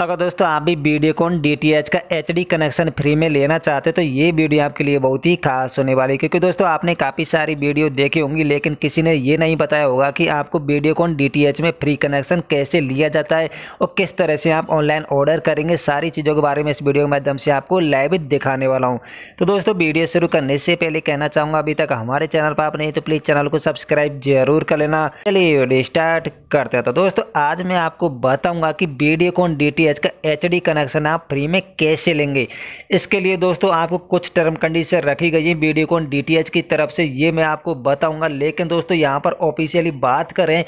अगर दोस्तों आप भी वीडियोकॉन डी का एच कनेक्शन फ्री में लेना चाहते तो ये वीडियो आपके लिए बहुत ही खास होने वाली है क्योंकि दोस्तों आपने काफ़ी सारी वीडियो देखी होंगी लेकिन किसी ने ये नहीं बताया होगा कि आपको वीडियोकॉन डी में फ्री कनेक्शन कैसे लिया जाता है और किस तरह से आप ऑनलाइन ऑर्डर करेंगे सारी चीज़ों के बारे में इस वीडियो के माध्यम से आपको लाइव दिखाने वाला हूँ तो दोस्तों वीडियो शुरू करने से पहले कहना चाहूँगा अभी तक हमारे चैनल पर आप नहीं तो प्लीज़ चैनल को सब्सक्राइब जरूर कर लेना चलिए वीडियो स्टार्ट करते हैं तो दोस्तों आज मैं आपको बताऊँगा कि वीडियोकॉन डी एच का एच कनेक्शन आप फ्री में कैसे लेंगे इसके लिए दोस्तों आपको कुछ टर्म कंडीशन रखी गई है वीडियो कॉन डी की तरफ से ये मैं आपको बताऊंगा लेकिन दोस्तों यहाँ पर ऑफिशियली बात करें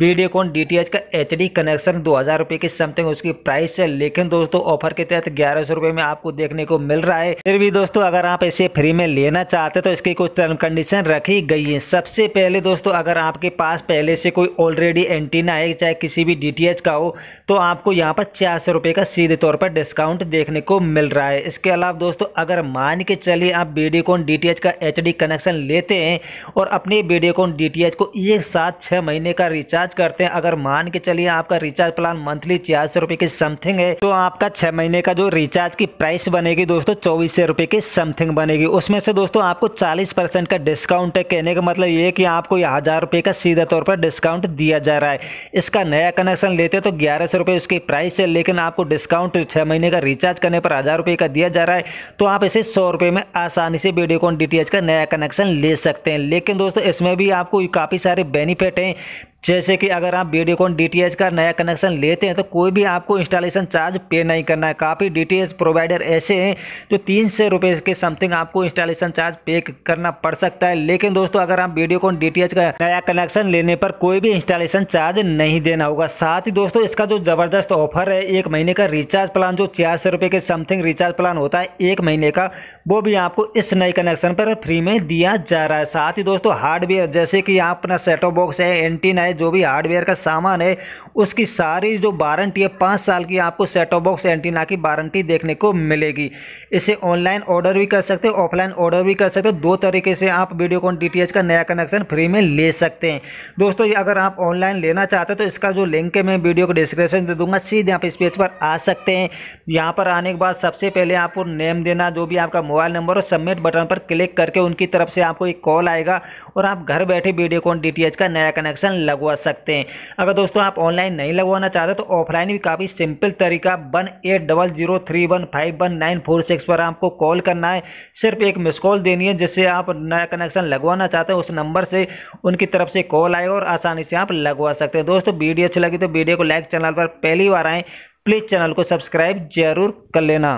वीडियो कॉन डी का एच कनेक्शन दो हज़ार के समथिंग उसकी प्राइस है लेकिन दोस्तों ऑफर के तहत ग्यारह सौ में आपको देखने को मिल रहा है फिर भी दोस्तों अगर आप इसे फ्री में लेना चाहते तो इसकी कुछ टर्म कंडीशन रखी गई है सबसे पहले दोस्तों अगर आपके पास पहले से कोई ऑलरेडी एंटीना है चाहे किसी भी डी का हो तो आपको यहाँ पर चार पचास रुपये का सीधे तौर पर डिस्काउंट देखने को मिल रहा है इसके अलावा दोस्तों अगर मान के चलिए आप वीडियोकॉन डीटीएच का एच कनेक्शन लेते हैं और अपने वीडियोकॉन डीटीएच को एक साथ छः महीने का रिचार्ज करते हैं अगर मान के चलिए आपका रिचार्ज प्लान मंथली छियासी रुपये की समथिंग है तो आपका छः महीने का जो रिचार्ज की प्राइस बनेगी दोस्तों चौबीस सौ रुपये की समथिंग बनेगी उसमें से दोस्तों आपको चालीस परसेंट का डिस्काउंट है कहने का मतलब ये कि आपको हज़ार रुपये का सीधे तौर पर डिस्काउंट दिया जा रहा है इसका नया कनेक्शन लेते तो ग्यारह सौ रुपये उसकी प्राइस है लेकिन लेकिन आपको डिस्काउंट छः महीने का रिचार्ज करने पर हज़ार रुपये का दिया जा रहा है तो आप इसे सौ रुपये में आसानी से वीडियोकॉन डी का नया कनेक्शन ले सकते हैं लेकिन दोस्तों इसमें भी आपको काफ़ी सारे बेनिफिट हैं जैसे कि अगर आप वीडियोकॉन डीटीएच का नया कनेक्शन लेते हैं तो कोई भी आपको इंस्टॉलेशन चार्ज पे नहीं करना है काफ़ी डी प्रोवाइडर ऐसे हैं जो तीन सौ रुपये के समथिंग आपको इंस्टॉलेशन चार्ज पे करना पड़ सकता है लेकिन दोस्तों अगर आप वीडियोकॉन डीटीएच का नया कनेक्शन लेने पर कोई भी इंस्टॉलेशन चार्ज नहीं देना होगा साथ ही दोस्तों इसका जो ज़बरदस्त ऑफर है एक महीने का रिचार्ज प्लान जो छियासी रुपये के समथिंग रिचार्ज प्लान होता है एक महीने का वो भी आपको इस नए कनेक्शन पर फ्री में दिया जा रहा है साथ ही दोस्तों हार्डवेयर जैसे कि आप अपना सेटो बॉक्स है एंटी है जो भी हार्डवेयर का सामान है उसकी सारी जो वारंटी है पाँच साल की आपको सेटो बॉक्स एंटीना की वारंटी देखने को मिलेगी इसे ऑनलाइन ऑर्डर भी कर सकते हो ऑफलाइन ऑर्डर भी कर सकते हो दो तरीके से आप वीडियो कॉन डी का नया कनेक्शन फ्री में ले सकते हैं दोस्तों अगर आप ऑनलाइन लेना चाहते हो तो इसका जो लिंक है मैं वीडियो को डिस्क्रिप्शन दे दूंगा सीधे आप इस पेज पर आ सकते हैं यहाँ पर आने के बाद सबसे पहले आपको नेम देना जो भी आपका मोबाइल नंबर हो सबमिट बटन पर क्लिक करके उनकी तरफ से आपको एक कॉल आएगा और आप घर बैठे वीडियोकॉन डी का नया कनेक्शन लग लगवा सकते हैं अगर दोस्तों आप ऑनलाइन नहीं लगवाना चाहते तो ऑफलाइन भी काफ़ी सिंपल तरीका one eight double zero three one five one nine four six पर आपको कॉल करना है सिर्फ एक मिस कॉल देनी है जिससे आप नया कनेक्शन लगवाना चाहते हैं उस नंबर से उनकी तरफ से कॉल आएगा और आसानी से आप लगवा सकते हैं दोस्तों वीडियो अच्छी लगी तो वीडियो को लाइक चैनल पर पहली बार आएँ प्लीज़ चैनल को सब्सक्राइब जरूर कर लेना